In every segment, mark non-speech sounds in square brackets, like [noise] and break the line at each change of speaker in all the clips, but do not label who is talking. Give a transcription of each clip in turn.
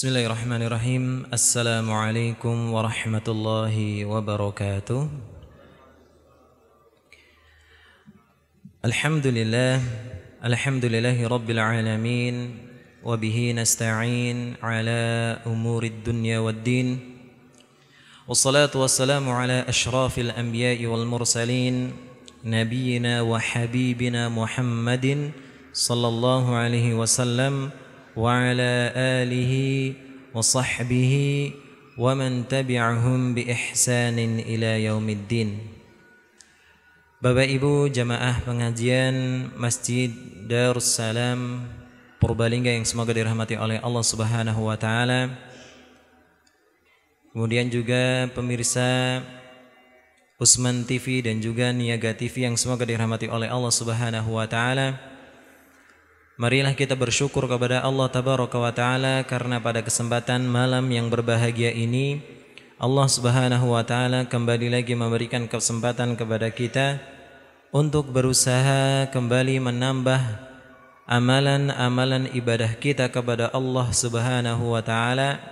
بسم الله الرحمن الرحيم السلام عليكم ورحمة الله وبركاته الحمد لله الحمد لله رب العالمين وبه نستعين على أمور الدنيا والدين والصلاة والسلام على أشراف الأنبياء والمرسلين نبينا وحبيبنا محمد صلى الله عليه وسلم وعلى آله وصحبه ومن تبعهم بإحسان إلى يوم الدين Bapak Ibu jamaah pengajian Masjid Darussalam Purbalingga yang semoga dirahmati oleh Allah Subhanahu wa taala. Kemudian juga pemirsa Usman TV dan juga Niaga TV yang semoga dirahmati oleh Allah Subhanahu wa taala. Marilah kita bersyukur kepada Allah Tabaraka wa taala karena pada kesempatan malam yang berbahagia ini Allah Subhanahu wa taala kembali lagi memberikan kesempatan kepada kita untuk berusaha kembali menambah amalan-amalan ibadah kita kepada Allah Subhanahu wa taala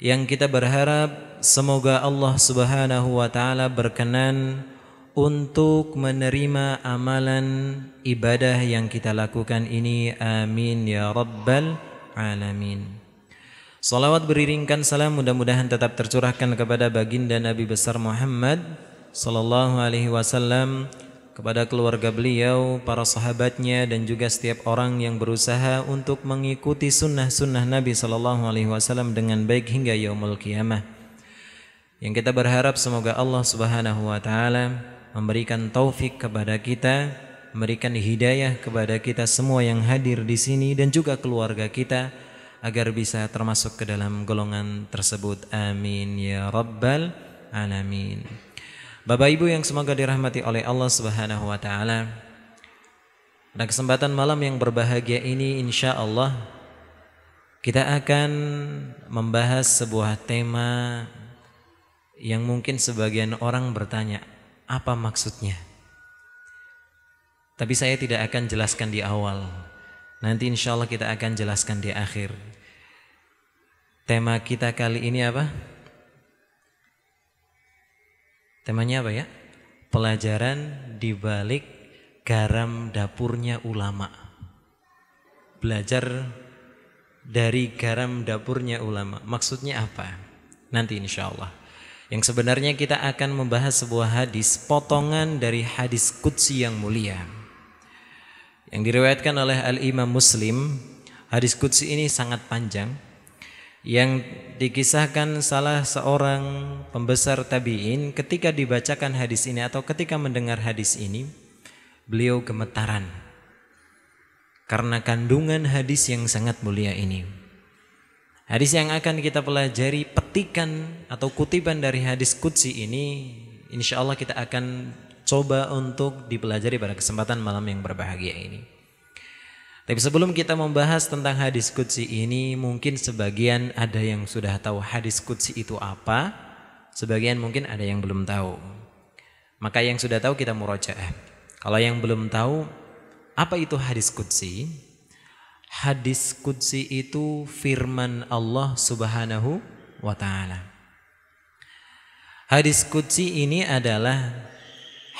yang kita berharap semoga Allah Subhanahu wa taala berkenan untuk menerima amalan ibadah yang kita lakukan ini. Amin ya rabbal alamin. Salawat beriringkan salam mudah-mudahan tetap tercurahkan kepada baginda Nabi besar Muhammad sallallahu alaihi wasallam kepada keluarga beliau, para sahabatnya dan juga setiap orang yang berusaha untuk mengikuti sunnah-sunnah Nabi sallallahu alaihi wasallam dengan baik hingga yaumul kiamah. Yang kita berharap semoga Allah Subhanahu wa taala memberikan taufik kepada kita, memberikan hidayah kepada kita semua yang hadir di sini dan juga keluarga kita agar bisa termasuk ke dalam golongan tersebut. Amin ya rabbal alamin. Bapak Ibu yang semoga dirahmati oleh Allah Subhanahu wa taala. Pada kesempatan malam yang berbahagia ini insya Allah kita akan membahas sebuah tema yang mungkin sebagian orang bertanya, apa maksudnya. Tapi saya tidak akan jelaskan di awal. Nanti insya Allah kita akan jelaskan di akhir. Tema kita kali ini apa? Temanya apa ya? Pelajaran di balik garam dapurnya ulama. Belajar dari garam dapurnya ulama. Maksudnya apa? Nanti insya Allah. Yang sebenarnya kita akan membahas sebuah hadis potongan dari hadis Qudsi yang mulia. Yang diriwayatkan oleh Al-Imam Muslim, hadis Qudsi ini sangat panjang yang dikisahkan salah seorang pembesar tabi'in ketika dibacakan hadis ini atau ketika mendengar hadis ini, beliau gemetaran karena kandungan hadis yang sangat mulia ini. Hadis yang akan kita pelajari petikan atau kutipan dari hadis kutsi ini insya Allah kita akan coba untuk dipelajari pada kesempatan malam yang berbahagia ini. Tapi sebelum kita membahas tentang hadis kutsi ini mungkin sebagian ada yang sudah tahu hadis kutsi itu apa, sebagian mungkin ada yang belum tahu. Maka yang sudah tahu kita murojaah. Kalau yang belum tahu apa itu hadis kutsi? hadis kudsi itu firman Allah Subhanahu wa taala. Hadis kudsi ini adalah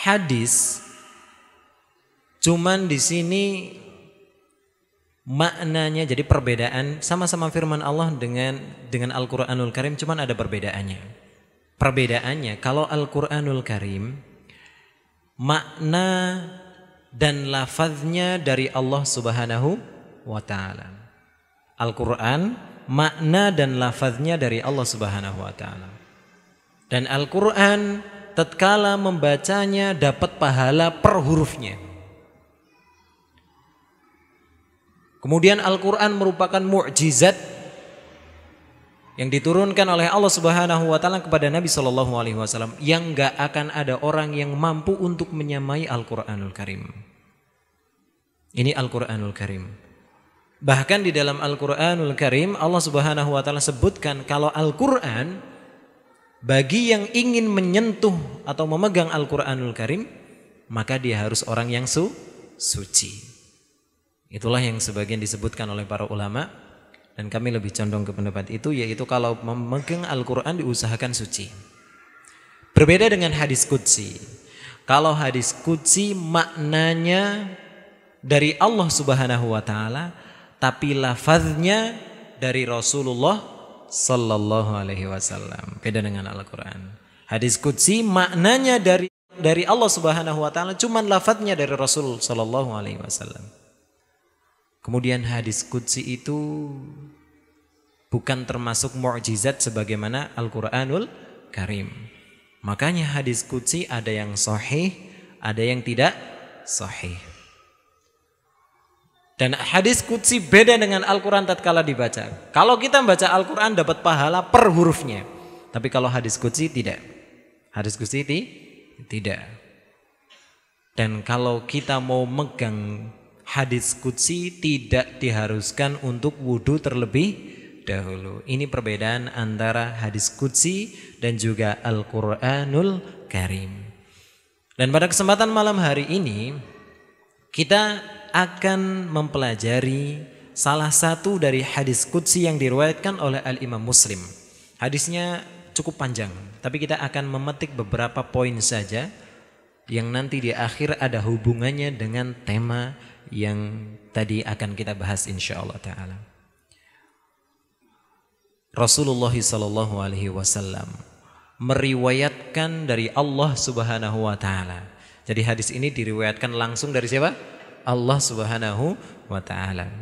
hadis cuman di sini maknanya jadi perbedaan sama-sama firman Allah dengan dengan Al-Qur'anul Karim cuman ada perbedaannya. Perbedaannya kalau Al-Qur'anul Karim makna dan lafaznya dari Allah Subhanahu wa taala. Al-Qur'an makna dan lafaznya dari Allah Subhanahu wa taala. Dan Al-Qur'an tatkala membacanya dapat pahala per hurufnya. Kemudian Al-Qur'an merupakan mukjizat yang diturunkan oleh Allah Subhanahu wa taala kepada Nabi Shallallahu alaihi wasallam yang gak akan ada orang yang mampu untuk menyamai Al-Qur'anul Karim. Ini Al-Qur'anul Karim. Bahkan di dalam Al-Qur'anul Karim Allah Subhanahu wa taala sebutkan kalau Al-Qur'an bagi yang ingin menyentuh atau memegang Al-Qur'anul Karim maka dia harus orang yang su suci. Itulah yang sebagian disebutkan oleh para ulama dan kami lebih condong ke pendapat itu yaitu kalau memegang Al-Qur'an diusahakan suci. Berbeda dengan hadis kudsi Kalau hadis kudsi maknanya dari Allah Subhanahu wa taala tapi lafaznya dari Rasulullah sallallahu alaihi wasallam. Beda dengan Al-Qur'an. Hadis qudsi maknanya dari dari Allah Subhanahu wa taala cuman lafaznya dari Rasul sallallahu alaihi wasallam. Kemudian hadis qudsi itu bukan termasuk mukjizat sebagaimana Al-Qur'anul Karim. Makanya hadis qudsi ada yang sahih, ada yang tidak sahih. Dan hadis kutsi beda dengan Al-Quran tatkala dibaca. Kalau kita membaca Al-Quran dapat pahala per hurufnya. Tapi kalau hadis kutsi tidak. Hadis kutsi tidak. Dan kalau kita mau megang hadis kutsi tidak diharuskan untuk wudhu terlebih dahulu. Ini perbedaan antara hadis kutsi dan juga Al-Quranul Karim. Dan pada kesempatan malam hari ini kita akan mempelajari salah satu dari hadis kudsi yang diriwayatkan oleh Al-Imam Muslim. Hadisnya cukup panjang, tapi kita akan memetik beberapa poin saja yang nanti di akhir ada hubungannya dengan tema yang tadi akan kita bahas insya Allah Ta'ala. Rasulullah Sallallahu Alaihi Wasallam meriwayatkan dari Allah Subhanahu Wa Ta'ala. Jadi hadis ini diriwayatkan langsung dari siapa? Allah Subhanahu wa taala.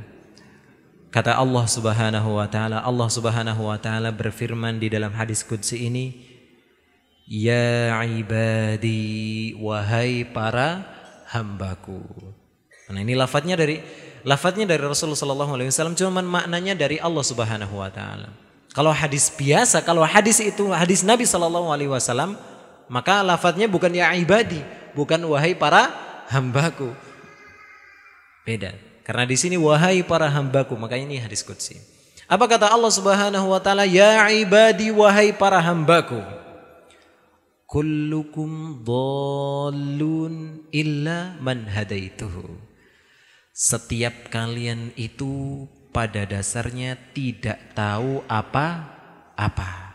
Kata Allah Subhanahu wa taala, Allah Subhanahu wa taala berfirman di dalam hadis qudsi ini, "Ya ibadi, wahai para hambaku." Nah, ini lafadznya dari lafadznya dari Rasulullah sallallahu alaihi wasallam cuman maknanya dari Allah Subhanahu wa taala. Kalau hadis biasa, kalau hadis itu hadis Nabi sallallahu alaihi wasallam, maka lafadznya bukan ya ibadi, bukan wahai para hambaku Beda. Karena di sini wahai para hambaku, makanya ini hadis qudsi. Apa kata Allah Subhanahu wa taala? Ya ibadi wahai para hambaku. Kullukum dhallun illa man hadaituhu. Setiap kalian itu pada dasarnya tidak tahu apa-apa.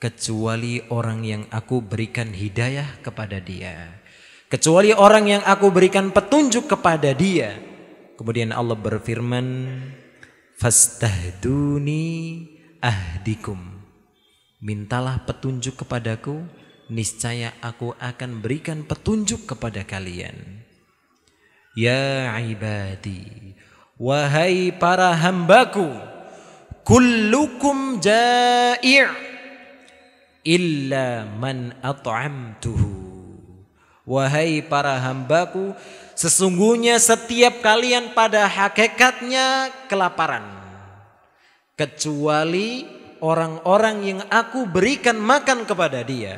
Kecuali orang yang aku berikan hidayah kepada dia Kecuali orang yang aku berikan petunjuk kepada dia. Kemudian Allah berfirman, Fastahduni ahdikum. Mintalah petunjuk kepadaku, niscaya aku akan berikan petunjuk kepada kalian. Ya ibadi, wahai para hambaku, kullukum ja'i' illa man at'amtuhu Wahai para hambaku, sesungguhnya setiap kalian pada hakikatnya kelaparan. Kecuali orang-orang yang aku berikan makan kepada dia.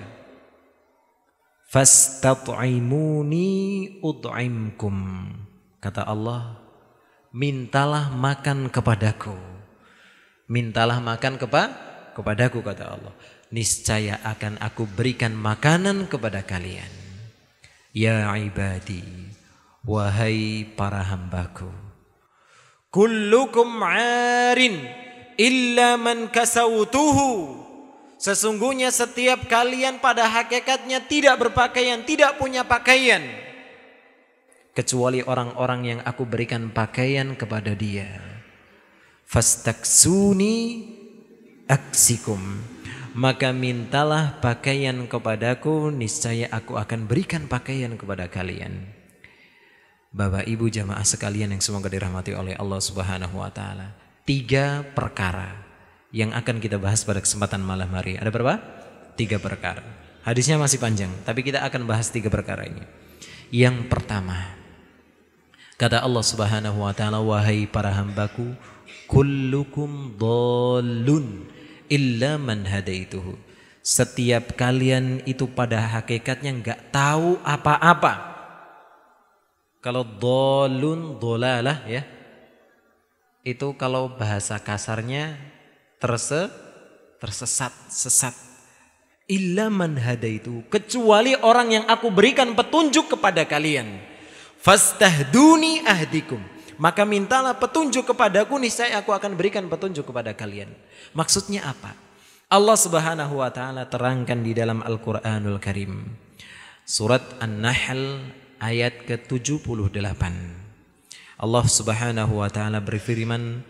Fastat'imuni ud'imkum. Kata Allah, mintalah makan kepadaku. Mintalah makan kepa kepadaku kata Allah. Niscaya akan aku berikan makanan kepada kalian. Ya ibadi, wahai para hambaku. Kullukum arin illa man kasautuhu. Sesungguhnya setiap kalian pada hakikatnya tidak berpakaian, tidak punya pakaian. Kecuali orang-orang yang aku berikan pakaian kepada dia. Fastaksuni aksikum maka mintalah pakaian kepadaku, niscaya aku akan berikan pakaian kepada kalian. Bapak Ibu jamaah sekalian yang semoga dirahmati oleh Allah Subhanahu wa taala. Tiga perkara yang akan kita bahas pada kesempatan malam hari. Ada berapa? Tiga perkara. Hadisnya masih panjang, tapi kita akan bahas tiga perkara ini. Yang pertama, kata Allah Subhanahu wa taala, "Wahai para hambaku, kullukum dhalun." illa man hadaituhu. Setiap kalian itu pada hakikatnya nggak tahu apa-apa. Kalau dolun dolalah ya, itu kalau bahasa kasarnya terse tersesat sesat. Illa man hadaitu kecuali orang yang aku berikan petunjuk kepada kalian. Fastahduni ahdikum maka mintalah petunjuk kepadaku niscaya aku akan berikan petunjuk kepada kalian. Maksudnya apa? Allah Subhanahu wa taala terangkan di dalam Al-Qur'anul Karim. Surat An-Nahl ayat ke-78. Allah Subhanahu wa taala berfirman,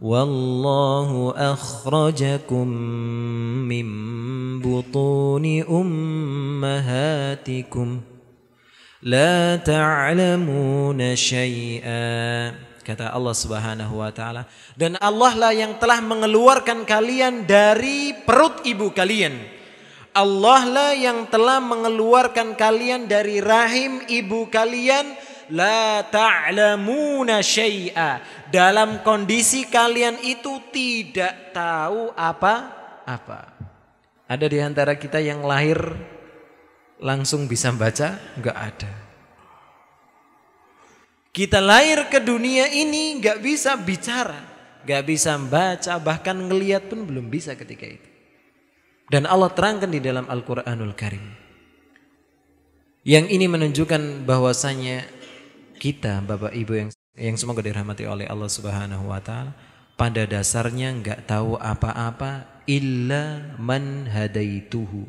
"Wallahu akhrajakum min butuni ummahatikum" لا تعلمون شيئا. kata Allah Subhanahu wa taala dan Allah lah yang telah mengeluarkan kalian dari perut ibu kalian Allah lah yang telah mengeluarkan kalian dari rahim ibu kalian la ta'lamuna syai'a dalam kondisi kalian itu tidak tahu apa-apa ada di antara kita yang lahir langsung bisa baca nggak ada. Kita lahir ke dunia ini nggak bisa bicara, nggak bisa baca, bahkan ngeliat pun belum bisa ketika itu. Dan Allah terangkan di dalam Al-Quranul Karim. Yang ini menunjukkan bahwasanya kita, Bapak Ibu yang yang semoga dirahmati oleh Allah Subhanahu wa taala, pada dasarnya nggak tahu apa-apa illa man hadaituhu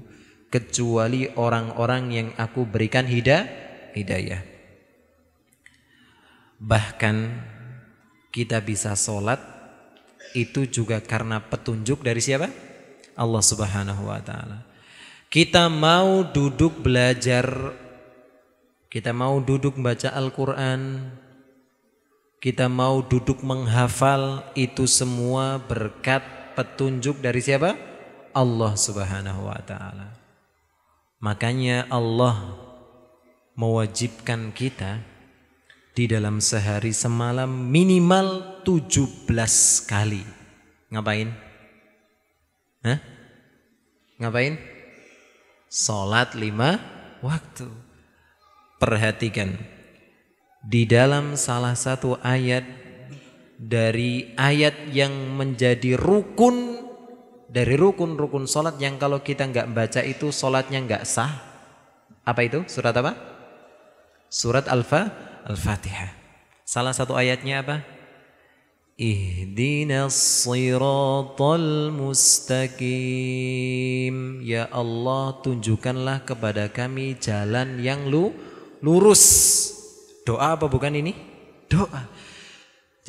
kecuali orang-orang yang aku berikan hidayah hidayah. Bahkan kita bisa sholat itu juga karena petunjuk dari siapa? Allah Subhanahu wa taala. Kita mau duduk belajar kita mau duduk baca Al-Qur'an, kita mau duduk menghafal itu semua berkat petunjuk dari siapa? Allah Subhanahu wa taala. Makanya Allah mewajibkan kita di dalam sehari semalam minimal 17 kali. Ngapain? Hah? Ngapain? Salat lima waktu. Perhatikan. Di dalam salah satu ayat dari ayat yang menjadi rukun dari rukun-rukun sholat yang kalau kita nggak baca itu sholatnya nggak sah. Apa itu? Surat apa? Surat al Al-Fatihah. Salah satu ayatnya apa? Ihdinas siratal mustaqim. Ya Allah, tunjukkanlah kepada kami jalan yang lu lurus. Doa apa bukan ini? Doa.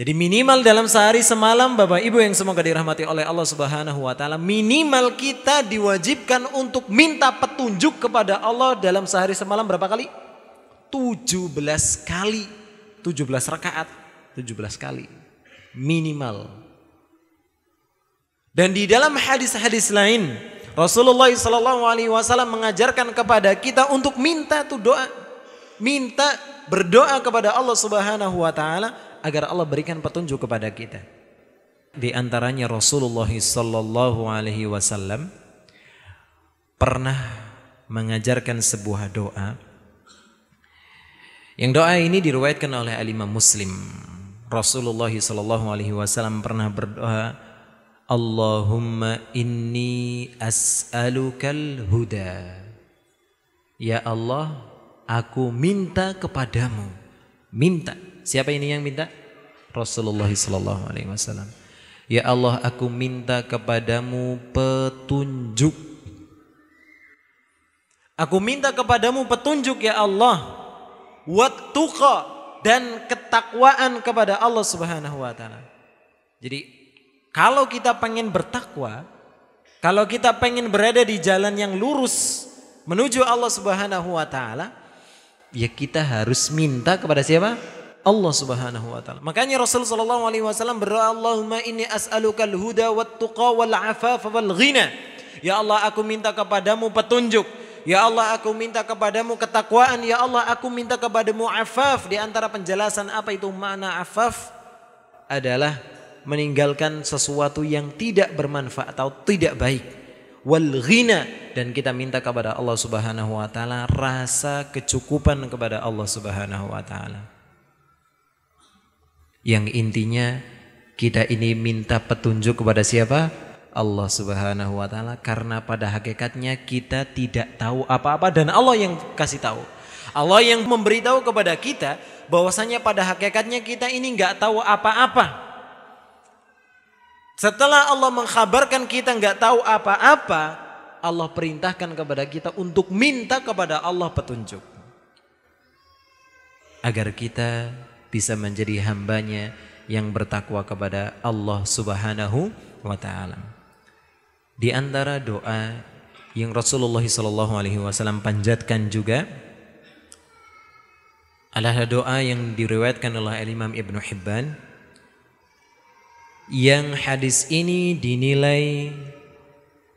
Jadi minimal dalam sehari semalam Bapak Ibu yang semoga dirahmati oleh Allah Subhanahu wa taala, minimal kita diwajibkan untuk minta petunjuk kepada Allah dalam sehari semalam berapa kali? 17 kali. 17 rakaat, 17 kali. Minimal. Dan di dalam hadis-hadis lain, Rasulullah shallallahu alaihi wasallam mengajarkan kepada kita untuk minta tuh doa. Minta berdoa kepada Allah Subhanahu wa taala agar Allah berikan petunjuk kepada kita. Di antaranya Rasulullah sallallahu alaihi wasallam pernah mengajarkan sebuah doa yang doa ini diriwayatkan oleh alimah Muslim. Rasulullah sallallahu alaihi wasallam pernah berdoa, "Allahumma inni as'alukal huda." Ya Allah, aku minta kepadamu. Minta Siapa ini yang minta? Rasulullah sallallahu alaihi wasallam. Ya Allah, aku minta kepadamu petunjuk. Aku minta kepadamu petunjuk ya Allah. Wattuqa dan ketakwaan kepada Allah Subhanahu wa taala. Jadi kalau kita pengen bertakwa, kalau kita pengen berada di jalan yang lurus menuju Allah Subhanahu wa taala, ya kita harus minta kepada siapa? Allah Subhanahu wa taala. Makanya Rasul sallallahu alaihi wasallam berdoa, "Allahumma inni al huda wat tuqa wal afafa wal ghina." Ya Allah, aku minta kepadamu petunjuk. Ya Allah, aku minta kepadamu ketakwaan. Ya Allah, aku minta kepadamu afaf. Di antara penjelasan apa itu makna afaf adalah meninggalkan sesuatu yang tidak bermanfaat atau tidak baik. Wal ghina dan kita minta kepada Allah Subhanahu wa taala rasa kecukupan kepada Allah Subhanahu wa taala yang intinya kita ini minta petunjuk kepada siapa? Allah Subhanahu wa taala karena pada hakikatnya kita tidak tahu apa-apa dan Allah yang kasih tahu. Allah yang memberitahu kepada kita bahwasanya pada hakikatnya kita ini nggak tahu apa-apa. Setelah Allah mengkhabarkan kita nggak tahu apa-apa, Allah perintahkan kepada kita untuk minta kepada Allah petunjuk agar kita bisa menjadi hambanya yang bertakwa kepada Allah Subhanahu wa taala. Di antara doa yang Rasulullah sallallahu alaihi wasallam panjatkan juga adalah doa yang diriwayatkan oleh Imam Ibn Hibban yang hadis ini dinilai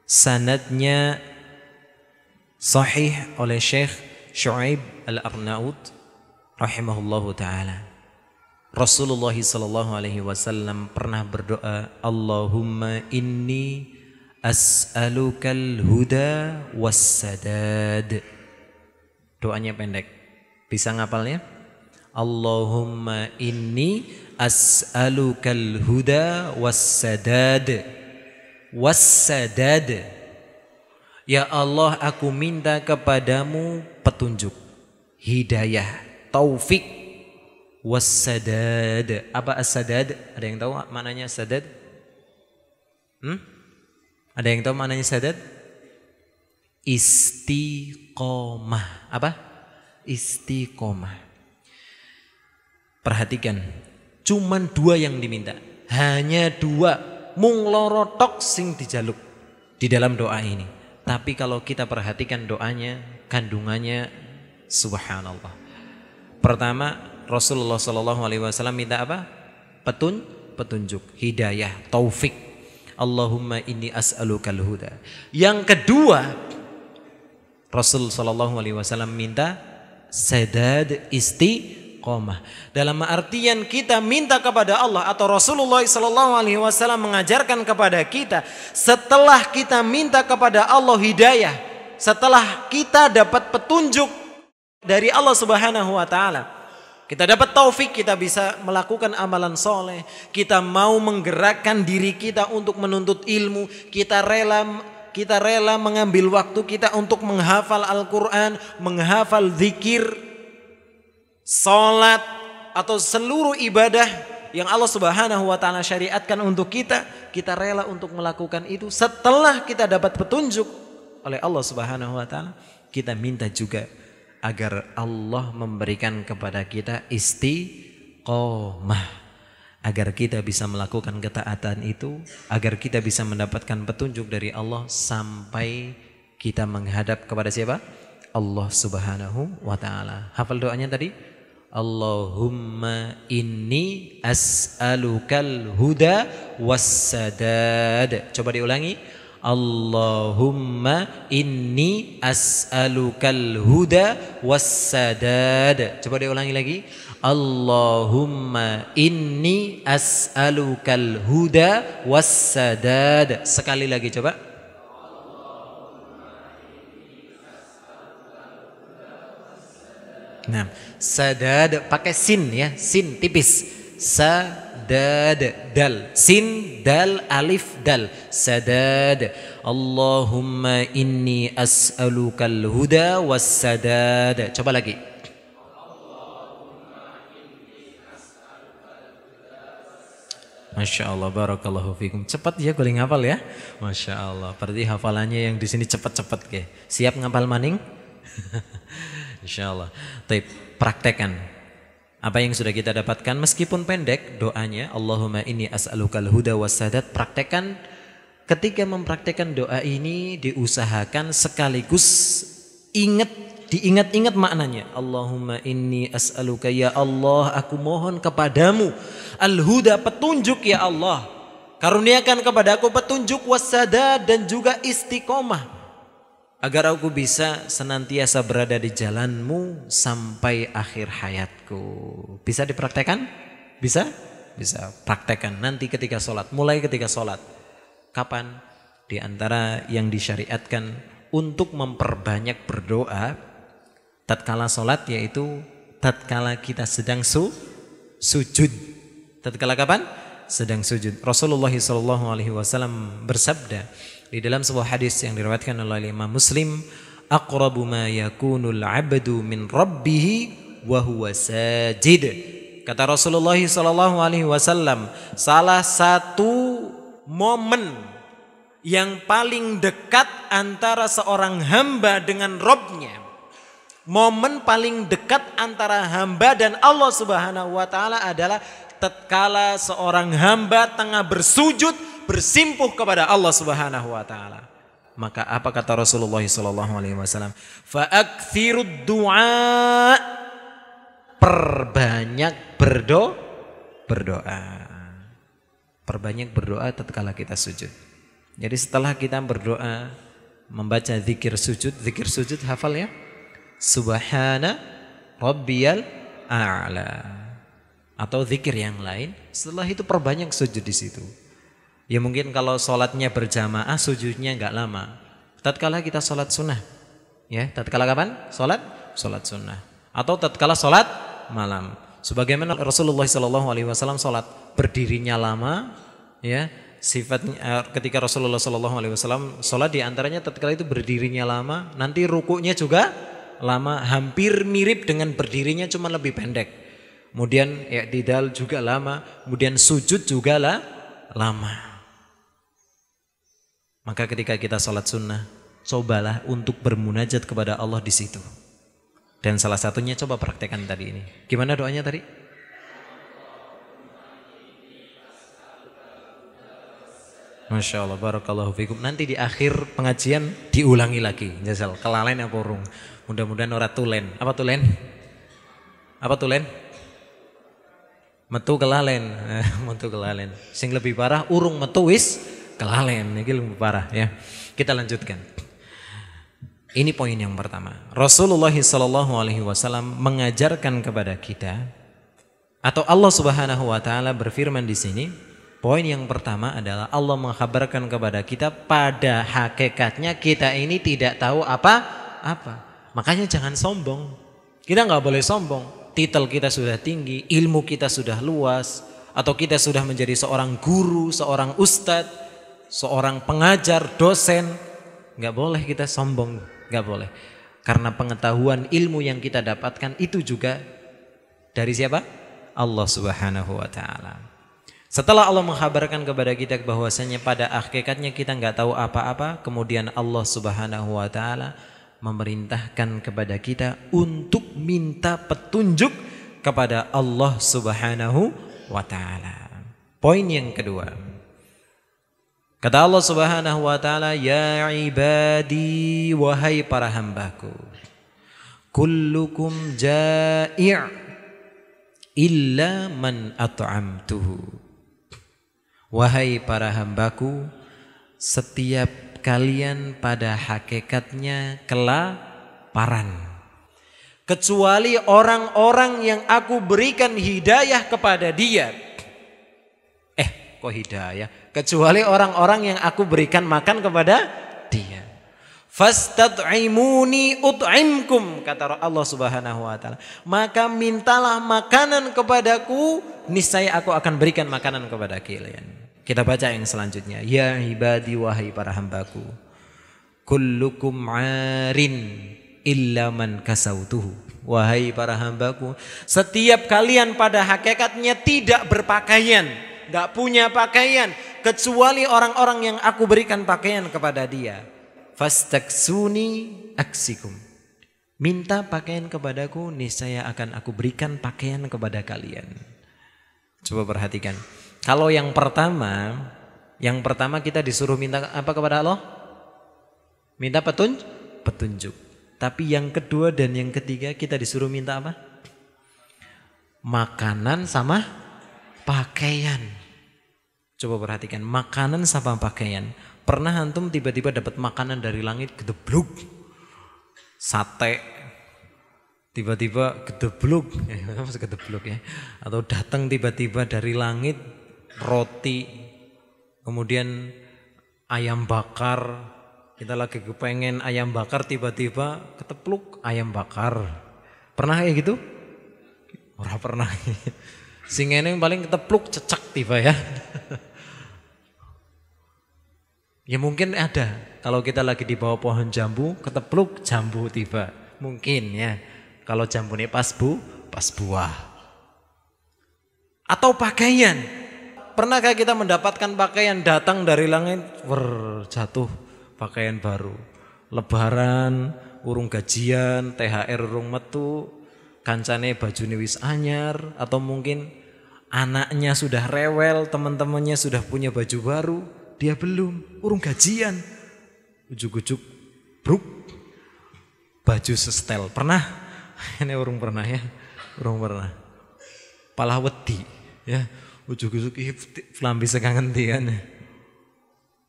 sanadnya sahih oleh Syekh Shu'aib Al-Arnaud rahimahullahu taala. Rasulullah sallallahu alaihi wasallam pernah berdoa, "Allahumma inni as'alukal huda sadad. Doanya pendek. Bisa ngapalnya? Allahumma inni as'alukal huda sadad, was sadad. Ya Allah, aku minta kepadamu petunjuk, hidayah, taufik wasadad. Apa as-sadad? Ada yang tahu maknanya sadad? Hmm? Ada yang tahu maknanya sadad? Istiqomah. Apa? Istiqomah. Perhatikan, cuman dua yang diminta. Hanya dua mung lorotok sing dijaluk di dalam doa ini. Tapi kalau kita perhatikan doanya, kandungannya subhanallah. Pertama, Rasulullah Shallallahu Alaihi Wasallam minta apa? Petun, petunjuk, hidayah, taufik. Allahumma ini as'alukal huda. Yang kedua, Rasul Shallallahu Alaihi Wasallam minta sedad isti istiqomah. Dalam artian kita minta kepada Allah atau Rasulullah Shallallahu Alaihi Wasallam mengajarkan kepada kita setelah kita minta kepada Allah hidayah, setelah kita dapat petunjuk dari Allah Subhanahu wa taala kita dapat taufik, kita bisa melakukan amalan soleh. Kita mau menggerakkan diri kita untuk menuntut ilmu. Kita rela kita rela mengambil waktu kita untuk menghafal Al-Quran, menghafal zikir, salat, atau seluruh ibadah yang Allah Subhanahu wa taala syariatkan untuk kita, kita rela untuk melakukan itu setelah kita dapat petunjuk oleh Allah Subhanahu wa taala, kita minta juga agar Allah memberikan kepada kita istiqomah agar kita bisa melakukan ketaatan itu, agar kita bisa mendapatkan petunjuk dari Allah sampai kita menghadap kepada siapa? Allah Subhanahu wa taala. Hafal doanya tadi? Allahumma inni as'alukal huda was sadad Coba diulangi. Allahumma inni as'alukal huda wassadad. Coba diulangi lagi. Allahumma inni as'alukal huda wassadad. Sekali lagi coba. Nah, sadad pakai sin ya, sin tipis. Sa sadad dal sin dal alif dal sadad Allahumma inni as'alukal huda was sadad coba lagi Masya Allah, barakallahu fikum. Cepat ya guling hafal ya. Masya Allah, berarti hafalannya yang di sini cepat-cepat ke. Siap ngapal maning? Insya [laughs] Allah. Tapi praktekan, apa yang sudah kita dapatkan meskipun pendek doanya Allahumma ini as'alukal huda wasadat praktekan ketika mempraktekan doa ini diusahakan sekaligus ingat diingat-ingat maknanya Allahumma inni as'aluka ya Allah aku mohon kepadamu al huda petunjuk ya Allah karuniakan kepadaku petunjuk wasada dan juga istiqomah agar aku bisa senantiasa berada di jalanmu sampai akhir hayatku. Bisa dipraktekkan? Bisa? Bisa praktekkan nanti ketika sholat, mulai ketika sholat. Kapan? Di antara yang disyariatkan untuk memperbanyak berdoa tatkala sholat yaitu tatkala kita sedang su sujud. Tatkala kapan? Sedang sujud. Rasulullah SAW bersabda, di dalam sebuah hadis yang diriwayatkan oleh Imam Muslim, aqrabu ma yakunul 'abdu min rabbih wa huwa sajid. Kata Rasulullah sallallahu alaihi wasallam, salah satu momen yang paling dekat antara seorang hamba dengan Robnya momen paling dekat antara hamba dan Allah Subhanahu wa taala adalah tatkala seorang hamba tengah bersujud bersimpuh kepada Allah Subhanahu wa taala. Maka apa kata Rasulullah sallallahu alaihi wasallam? Fa'akthirud du'a. Perbanyak berdo berdoa. Perbanyak berdoa tatkala kita sujud. Jadi setelah kita berdoa, membaca zikir sujud, zikir sujud hafal ya. Subhana rabbiyal a'la. Atau zikir yang lain, setelah itu perbanyak sujud di situ. Ya mungkin kalau sholatnya berjamaah sujudnya nggak lama. Tatkala kita sholat sunnah, ya tatkala kapan? Sholat, sholat sunnah. Atau tatkala sholat malam. Sebagaimana Rasulullah Shallallahu Alaihi Wasallam sholat berdirinya lama, ya sifatnya eh, ketika Rasulullah Shallallahu Alaihi Wasallam sholat diantaranya tatkala itu berdirinya lama, nanti rukuknya juga lama, hampir mirip dengan berdirinya cuma lebih pendek. Kemudian ya tidal juga lama, kemudian sujud juga lah lama. Maka ketika kita sholat sunnah, cobalah untuk bermunajat kepada Allah di situ. Dan salah satunya coba praktekan tadi ini. Gimana doanya tadi? Masya Allah, barakallahu fikum. Nanti di akhir pengajian diulangi lagi. Jazal, kelalen apa urung? Mudah-mudahan ora tulen. Apa tulen? Apa tulen? Metu kelalen. [laughs] metu kelalen. Sing lebih parah urung metu wis kelalen, ini lebih parah ya. Kita lanjutkan. Ini poin yang pertama. Rasulullah Shallallahu Alaihi Wasallam mengajarkan kepada kita atau Allah Subhanahu Wa Taala berfirman di sini. Poin yang pertama adalah Allah menghabarkan kepada kita pada hakikatnya kita ini tidak tahu apa-apa. Makanya jangan sombong. Kita nggak boleh sombong. Titel kita sudah tinggi, ilmu kita sudah luas, atau kita sudah menjadi seorang guru, seorang ustadz, seorang pengajar, dosen, nggak boleh kita sombong, nggak boleh. Karena pengetahuan ilmu yang kita dapatkan itu juga dari siapa? Allah Subhanahu wa taala. Setelah Allah menghabarkan kepada kita bahwasanya pada akhirnya kita nggak tahu apa-apa, kemudian Allah Subhanahu wa taala memerintahkan kepada kita untuk minta petunjuk kepada Allah Subhanahu wa taala. Poin yang kedua, Kata Allah Subhanahu wa taala, "Ya ibadi, wahai para hambaku. Kullukum ja'i' illa man at'amtuhu." Wahai para hambaku, setiap kalian pada hakikatnya kelaparan. Kecuali orang-orang yang aku berikan hidayah kepada dia kok hidayah kecuali orang-orang yang aku berikan makan kepada dia fastad'imuni ut'imkum kata Allah Subhanahu wa taala maka mintalah makanan kepadaku niscaya aku akan berikan makanan kepada kalian kita baca yang selanjutnya ya ibadi wahai para hambaku kullukum arin illa man kasautuhu wahai para hambaku setiap kalian pada hakikatnya tidak berpakaian tidak punya pakaian kecuali orang-orang yang aku berikan pakaian kepada dia. Fastaksuni aksikum. Minta pakaian kepadaku, niscaya akan aku berikan pakaian kepada kalian. Coba perhatikan. Kalau yang pertama, yang pertama kita disuruh minta apa kepada Allah? Minta petunjuk. petunjuk. Tapi yang kedua dan yang ketiga kita disuruh minta apa? Makanan sama pakaian. Coba perhatikan, makanan sama pakaian. Pernah antum tiba-tiba dapat makanan dari langit gedebluk. Sate tiba-tiba gedebluk, [laughs] eh, masuk gedebluk ya. Atau datang tiba-tiba dari langit roti, kemudian ayam bakar. Kita lagi kepengen ayam bakar tiba-tiba ketepluk ayam bakar. Pernah kayak gitu? Orang pernah. [laughs] Sing paling ketepluk cecak tiba ya. [laughs] Ya mungkin ada. Kalau kita lagi di bawah pohon jambu, ketepluk jambu tiba. Mungkin ya. Kalau jambu ini pas bu, pas buah. Atau pakaian. Pernahkah kita mendapatkan pakaian datang dari langit, wer, jatuh pakaian baru. Lebaran, urung gajian, THR urung metu, kancane baju wis anyar atau mungkin anaknya sudah rewel, teman-temannya sudah punya baju baru dia belum, urung gajian. Ujuk-ujuk, bruk, baju sestel. Pernah? [laughs] Ini urung pernah ya, urung pernah. Pala wedi, ya. Ujuk-ujuk, flambi sekangen kan.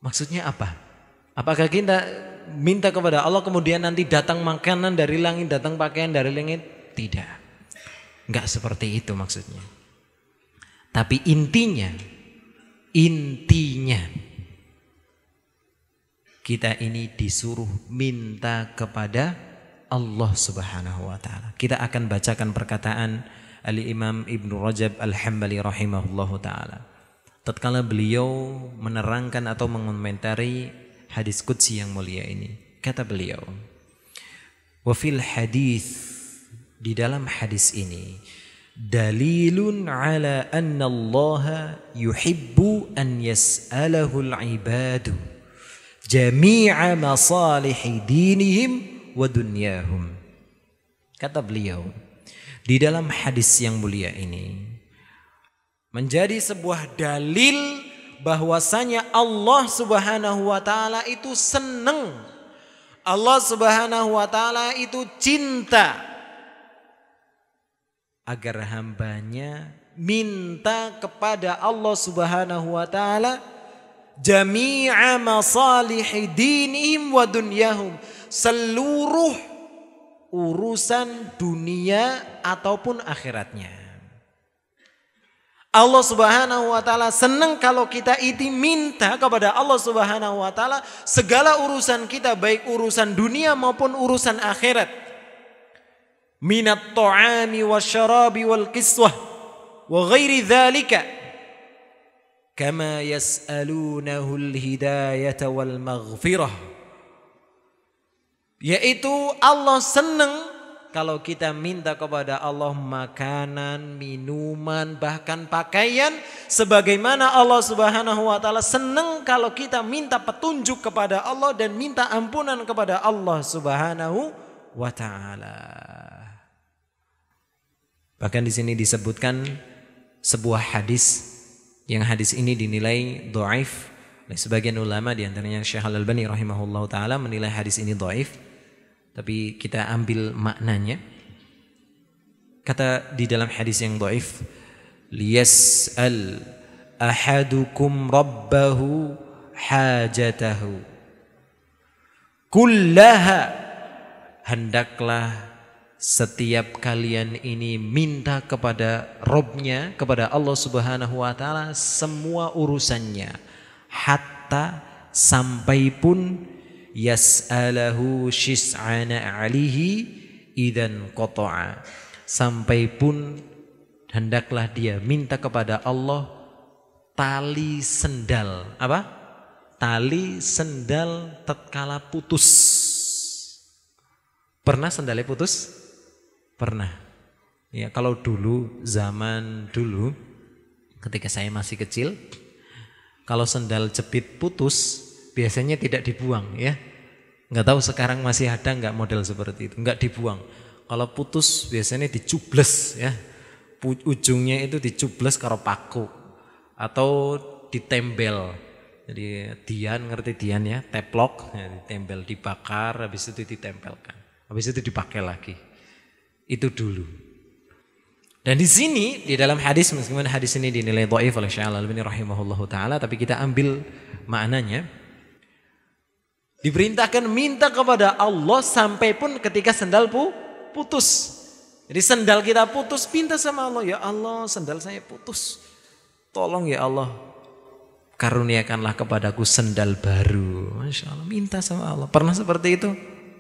Maksudnya apa? Apakah kita minta kepada Allah kemudian nanti datang makanan dari langit, datang pakaian dari langit? Tidak. Enggak seperti itu maksudnya. Tapi intinya, intinya kita ini disuruh minta kepada Allah Subhanahu wa taala. Kita akan bacakan perkataan Ali Imam Ibnu Rajab Al-Hambali rahimahullahu taala. Tatkala beliau menerangkan atau mengomentari hadis qudsi yang mulia ini, kata beliau, "Wa fil hadis di dalam hadis ini dalilun ala anna Allah yuhibbu an yas'alahu al-ibadu." jami'a masalihi dinihim wa dunyahum. Kata beliau, di dalam hadis yang mulia ini menjadi sebuah dalil bahwasanya Allah Subhanahu wa taala itu senang Allah Subhanahu wa taala itu cinta agar hambanya minta kepada Allah Subhanahu wa taala jami'a masalih dinihim wa dunyahum seluruh urusan dunia ataupun akhiratnya. Allah Subhanahu wa taala senang kalau kita itu minta kepada Allah Subhanahu wa taala segala urusan kita baik urusan dunia maupun urusan akhirat. Minat ta'ami wasyarabi wal kiswah wa ghairi dzalika كما يسألونه الهداية والمغفرة yaitu Allah senang kalau kita minta kepada Allah makanan, minuman, bahkan pakaian sebagaimana Allah Subhanahu wa taala senang kalau kita minta petunjuk kepada Allah dan minta ampunan kepada Allah Subhanahu wa taala. Bahkan di sini disebutkan sebuah hadis yang hadis ini dinilai do'if oleh sebagian ulama diantaranya Syekh Al-Albani rahimahullah ta'ala menilai hadis ini do'if tapi kita ambil maknanya kata di dalam hadis yang do'if al ahadukum rabbahu hajatahu kullaha hendaklah setiap kalian ini minta kepada Robnya, kepada Allah Subhanahu wa Ta'ala, semua urusannya, hatta sampai pun yas'alahu shis'ana alihi idan kotoa sampai pun hendaklah dia minta kepada Allah tali sendal apa tali sendal tatkala putus pernah sendalnya putus Pernah. Ya, kalau dulu zaman dulu ketika saya masih kecil kalau sendal jepit putus biasanya tidak dibuang ya. Enggak tahu sekarang masih ada enggak model seperti itu, enggak dibuang. Kalau putus biasanya dicubles ya. Ujungnya itu dicubles karo paku atau ditembel. Jadi Dian ngerti Dian ya, teplok, ya, ditembel, dibakar, habis itu ditempelkan. Habis itu dipakai lagi itu dulu. Dan di sini di dalam hadis meskipun hadis ini dinilai dhaif oleh Syekh Al-Albani rahimahullahu taala tapi kita ambil maknanya diperintahkan minta kepada Allah sampai pun ketika sendal pu putus. Jadi sendal kita putus minta sama Allah, ya Allah, sendal saya putus. Tolong ya Allah, karuniakanlah kepadaku sendal baru. Masya Allah, minta sama Allah. Pernah seperti itu?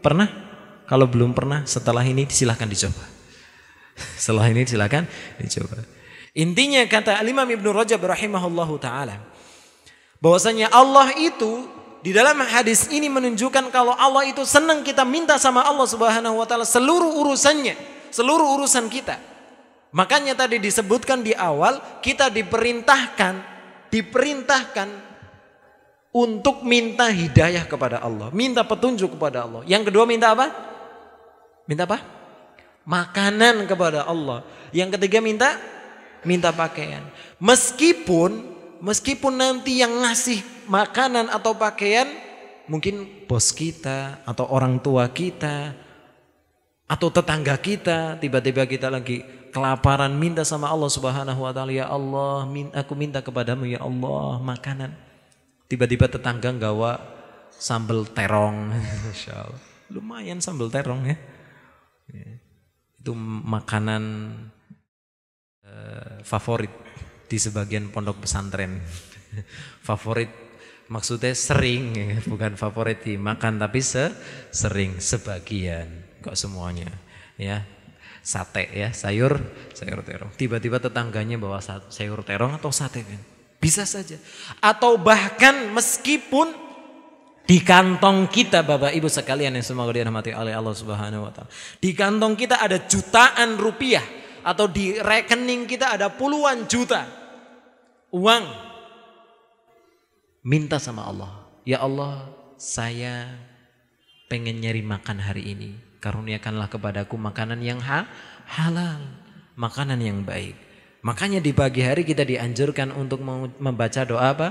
Pernah? Kalau belum pernah, setelah ini silahkan dicoba. [laughs] setelah ini silahkan dicoba. Intinya kata Imam Ibnu Rajab rahimahullahu taala bahwasanya Allah itu di dalam hadis ini menunjukkan kalau Allah itu senang kita minta sama Allah Subhanahu wa taala seluruh urusannya, seluruh urusan kita. Makanya tadi disebutkan di awal kita diperintahkan, diperintahkan untuk minta hidayah kepada Allah, minta petunjuk kepada Allah. Yang kedua minta apa? Minta apa? Makanan kepada Allah. Yang ketiga minta minta pakaian. Meskipun meskipun nanti yang ngasih makanan atau pakaian mungkin bos kita atau orang tua kita atau tetangga kita tiba-tiba kita lagi kelaparan minta sama Allah Subhanahu wa taala ya Allah aku minta kepadamu ya Allah makanan tiba-tiba tetangga gawa sambal terong insyaallah [laughs] lumayan sambal terong ya itu makanan eh, favorit di sebagian pondok pesantren. [laughs] favorit maksudnya sering, [laughs] bukan favorit dimakan tapi se sering sebagian, kok semuanya. Ya, sate ya, sayur, sayur terong. Tiba-tiba tetangganya bawa sayur terong atau sate kan. Bisa saja. Atau bahkan meskipun di kantong kita Bapak Ibu sekalian yang semoga dirahmati oleh Allah Subhanahu wa taala. Di kantong kita ada jutaan rupiah atau di rekening kita ada puluhan juta uang. Minta sama Allah, ya Allah, saya pengen nyari makan hari ini. Karuniakanlah kepadaku makanan yang ha halal, makanan yang baik. Makanya di pagi hari kita dianjurkan untuk membaca doa apa?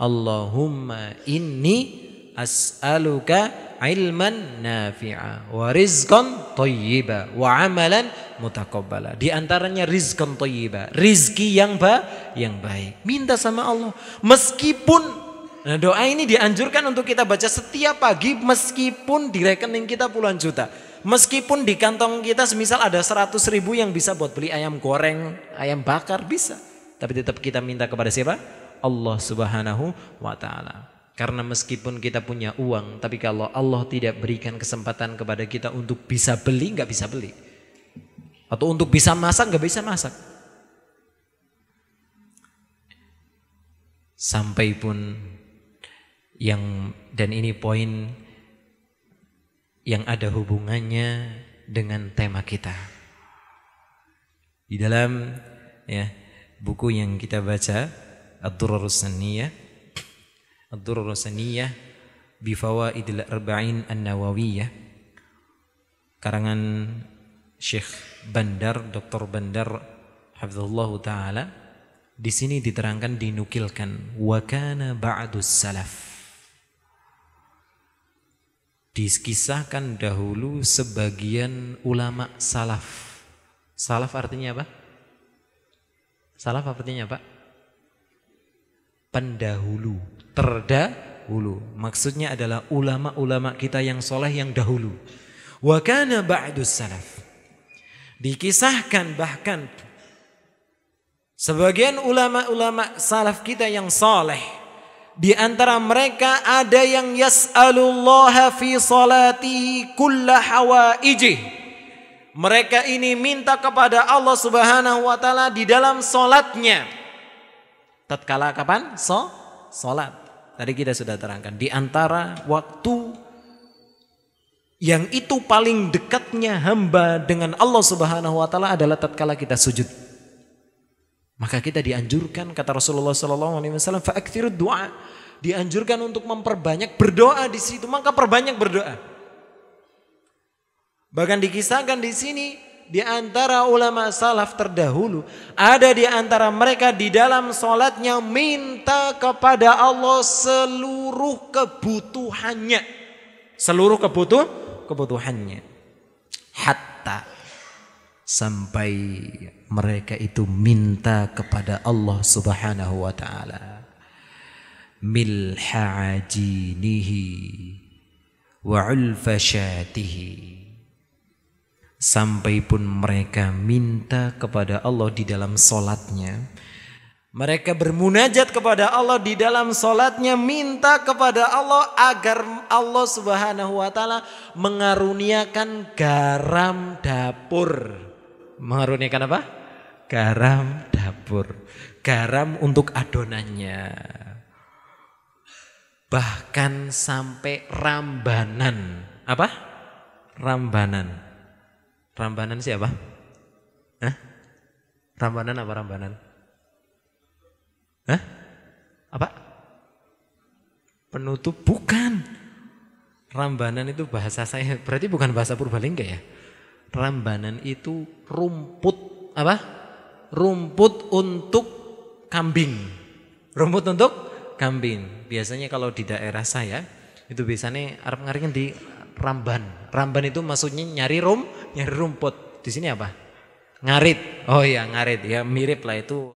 Allahumma inni as'aluka ilman nafi'a wa rizqan thayyiba wa amalan mutakabbala. Di antaranya rizqan thayyiba, rizki yang ba yang baik. Minta sama Allah meskipun Nah, doa ini dianjurkan untuk kita baca setiap pagi meskipun di rekening kita puluhan juta. Meskipun di kantong kita semisal ada 100 ribu yang bisa buat beli ayam goreng, ayam bakar bisa. Tapi tetap kita minta kepada siapa? Allah subhanahu wa ta'ala. Karena meskipun kita punya uang, tapi kalau Allah tidak berikan kesempatan kepada kita untuk bisa beli, nggak bisa beli. Atau untuk bisa masak, nggak bisa masak. Sampai pun yang dan ini poin yang ada hubungannya dengan tema kita. Di dalam ya buku yang kita baca ad durrus Saniyah Ad-Durur Saniyah Bifawaidil Arba'in An-Nawawiyah karangan Syekh Bandar, Dr. Bandar Hafizullah Ta'ala di sini diterangkan dinukilkan wakana ba'dus salaf dikisahkan dahulu sebagian ulama salaf salaf artinya apa? salaf artinya apa? pendahulu terdahulu. Maksudnya adalah ulama-ulama kita yang soleh yang dahulu. Wa kana ba'dus salaf. Dikisahkan bahkan sebagian ulama-ulama salaf kita yang soleh. Di antara mereka ada yang yas'alullah fi salati kulla hawaijih. Mereka ini minta kepada Allah Subhanahu wa taala di dalam solatnya. Tatkala kapan? So, salat. Tadi kita sudah terangkan di antara waktu yang itu paling dekatnya hamba dengan Allah Subhanahu wa taala adalah tatkala kita sujud. Maka kita dianjurkan kata Rasulullah sallallahu alaihi wasallam fa'aktsirud du'a. Dianjurkan untuk memperbanyak berdoa di situ, maka perbanyak berdoa. Bahkan dikisahkan di sini di antara ulama salaf terdahulu ada di antara mereka di dalam sholatnya minta kepada Allah seluruh kebutuhannya seluruh kebutuh kebutuhannya hatta sampai mereka itu minta kepada Allah Subhanahu wa taala milha ajinihi wa ulfashatihi sampai pun mereka minta kepada Allah di dalam solatnya. Mereka bermunajat kepada Allah di dalam solatnya minta kepada Allah agar Allah subhanahu wa ta'ala mengaruniakan garam dapur. Mengaruniakan apa? Garam dapur. Garam untuk adonannya. Bahkan sampai rambanan. Apa? Rambanan Rambanan siapa? Hah? Rambanan apa Rambanan? Hah? Apa? Penutup bukan. Rambanan itu bahasa saya, berarti bukan bahasa Purbalingga ya. Rambanan itu rumput apa? Rumput untuk kambing. Rumput untuk kambing. Biasanya kalau di daerah saya itu biasanya Arab ngaringin di ramban. Ramban itu maksudnya nyari rum nyari rumput. Di sini apa? Ngarit. Oh iya, ngarit. Ya mirip lah itu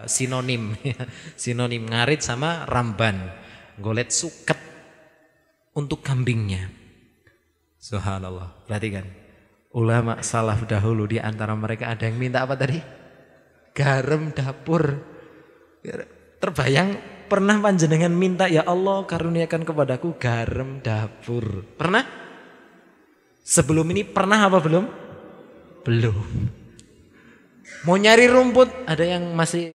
eh, sinonim. [laughs] sinonim ngarit sama ramban. Golet suket untuk kambingnya. Subhanallah. Perhatikan. Ulama salaf dahulu di antara mereka ada yang minta apa tadi? Garam dapur. Terbayang pernah panjenengan minta ya Allah karuniakan kepadaku garam dapur. Pernah? Sebelum ini pernah apa belum? Belum. Mau nyari rumput, ada yang masih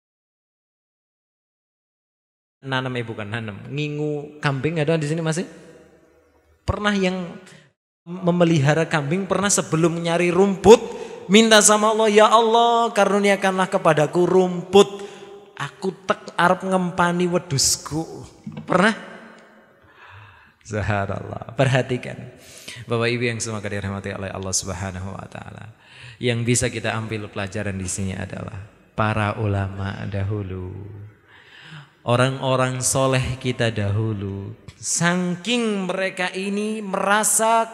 nanam ya eh, bukan nanam, ngingu kambing ada di sini masih? Pernah yang memelihara kambing pernah sebelum nyari rumput minta sama Allah, ya Allah karuniakanlah kepadaku rumput. Aku tek arep ngempani wedusku. Pernah? Zaharallah. Perhatikan. Bapak Ibu yang semoga dirahmati oleh Allah Subhanahu wa taala. Yang bisa kita ambil pelajaran di sini adalah para ulama dahulu. Orang-orang soleh kita dahulu. saking mereka ini merasa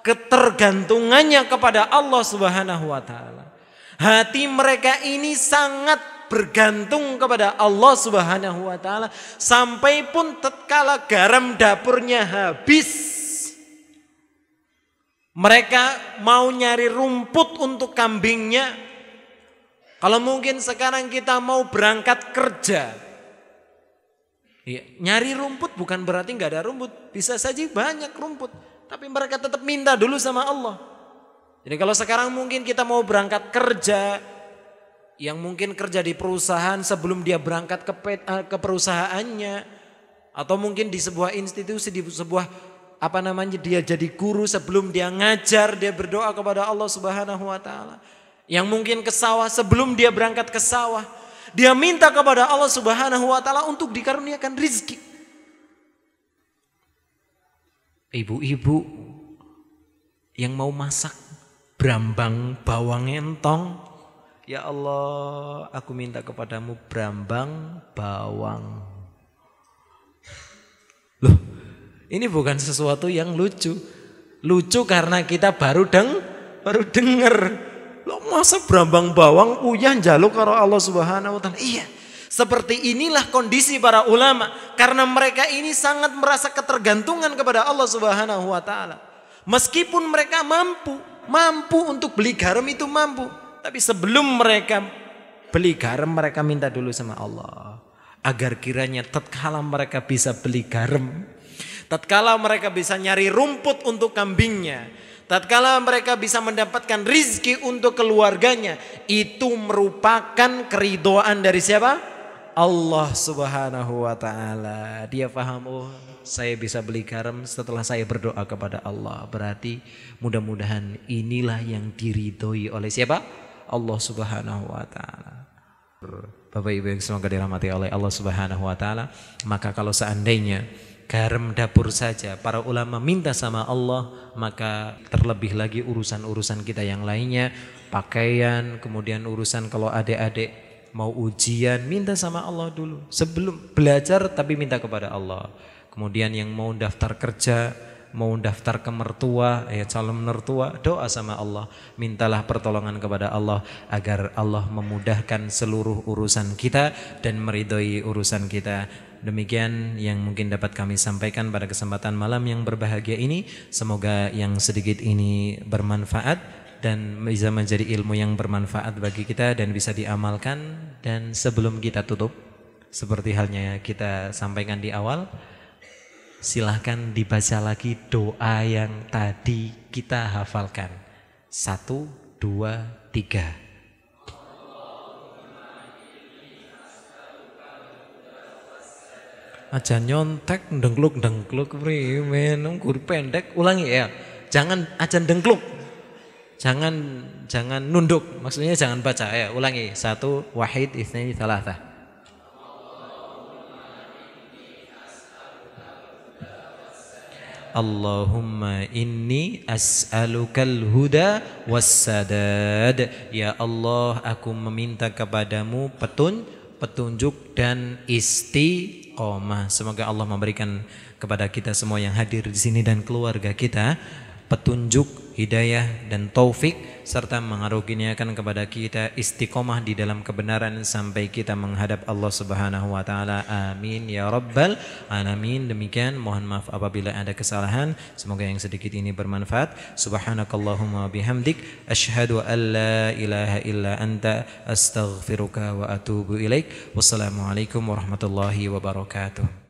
ketergantungannya kepada Allah Subhanahu wa taala. Hati mereka ini sangat bergantung kepada Allah Subhanahu wa taala sampai pun tatkala garam dapurnya habis mereka mau nyari rumput untuk kambingnya. Kalau mungkin sekarang kita mau berangkat kerja. Ya, nyari rumput bukan berarti nggak ada rumput. Bisa saja banyak rumput. Tapi mereka tetap minta dulu sama Allah. Jadi kalau sekarang mungkin kita mau berangkat kerja. Yang mungkin kerja di perusahaan sebelum dia berangkat ke, eh, ke perusahaannya. Atau mungkin di sebuah institusi, di sebuah apa namanya dia jadi guru sebelum dia ngajar dia berdoa kepada Allah Subhanahu wa taala. Yang mungkin ke sawah sebelum dia berangkat ke sawah dia minta kepada Allah Subhanahu wa taala untuk dikaruniakan rizki. Ibu-ibu yang mau masak brambang bawang entong Ya Allah, aku minta kepadamu brambang bawang. Loh, ini bukan sesuatu yang lucu. Lucu karena kita baru deng, baru dengar. Lo masa berambang bawang puyah jaluk karo Allah Subhanahu wa taala. Iya. Seperti inilah kondisi para ulama karena mereka ini sangat merasa ketergantungan kepada Allah Subhanahu wa taala. Meskipun mereka mampu, mampu untuk beli garam itu mampu, tapi sebelum mereka beli garam mereka minta dulu sama Allah agar kiranya tatkala mereka bisa beli garam Tatkala mereka bisa nyari rumput untuk kambingnya, tatkala mereka bisa mendapatkan rizki untuk keluarganya, itu merupakan keridoan dari siapa? Allah Subhanahu wa taala. Dia paham, oh, saya bisa beli garam setelah saya berdoa kepada Allah. Berarti mudah-mudahan inilah yang diridhoi oleh siapa? Allah Subhanahu wa taala. Bapak Ibu yang semoga dirahmati oleh Allah Subhanahu wa taala, maka kalau seandainya garam dapur saja para ulama minta sama Allah maka terlebih lagi urusan-urusan kita yang lainnya pakaian kemudian urusan kalau adik-adik mau ujian minta sama Allah dulu sebelum belajar tapi minta kepada Allah kemudian yang mau daftar kerja mau daftar ke mertua, ya calon mertua, doa sama Allah. Mintalah pertolongan kepada Allah agar Allah memudahkan seluruh urusan kita dan meridhoi urusan kita. Demikian yang mungkin dapat kami sampaikan pada kesempatan malam yang berbahagia ini. Semoga yang sedikit ini bermanfaat dan bisa menjadi ilmu yang bermanfaat bagi kita dan bisa diamalkan dan sebelum kita tutup seperti halnya kita sampaikan di awal silahkan dibaca lagi doa yang tadi kita hafalkan satu dua tiga aja nyontek dengkluk dengkluk primen guru pendek ulangi ya jangan aja dengkluk jangan jangan nunduk maksudnya jangan baca ya ulangi satu wahid isni salasa Allahumma inni as'alukal huda wassadad Ya Allah aku meminta kepadamu petun, petunjuk dan isti istiqomah. Semoga Allah memberikan kepada kita semua yang hadir di sini dan keluarga kita petunjuk, hidayah dan taufik serta mengaruginiakan kepada kita istiqomah di dalam kebenaran sampai kita menghadap Allah Subhanahu wa taala. Amin ya rabbal alamin. Demikian mohon maaf apabila ada kesalahan. Semoga yang sedikit ini bermanfaat. Subhanakallahumma bihamdik asyhadu an la ilaha illa anta astaghfiruka wa atubu ilaik. Wassalamualaikum warahmatullahi wabarakatuh.